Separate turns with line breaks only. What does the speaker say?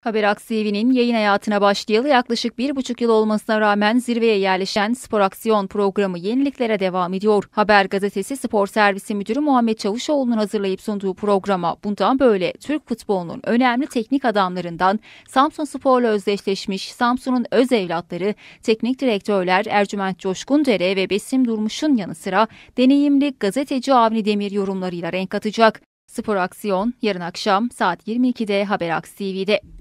Haber Aksiyevi'nin yayın hayatına başlayalı yaklaşık bir buçuk yıl olmasına rağmen zirveye yerleşen Spor Aksiyon programı yeniliklere devam ediyor. Haber gazetesi spor servisi müdürü Muhammed Çavuşoğlu'nun hazırlayıp sunduğu programa bundan böyle Türk futbolunun önemli teknik adamlarından Samsun Spor'la özdeşleşmiş Samsun'un öz evlatları, teknik direktörler Ercüment Coşkundere ve Besim Durmuş'un yanı sıra deneyimli gazeteci Avni Demir yorumlarıyla renk atacak. Spor Aksiyon yarın akşam saat 22'de Haber Aks TV'de.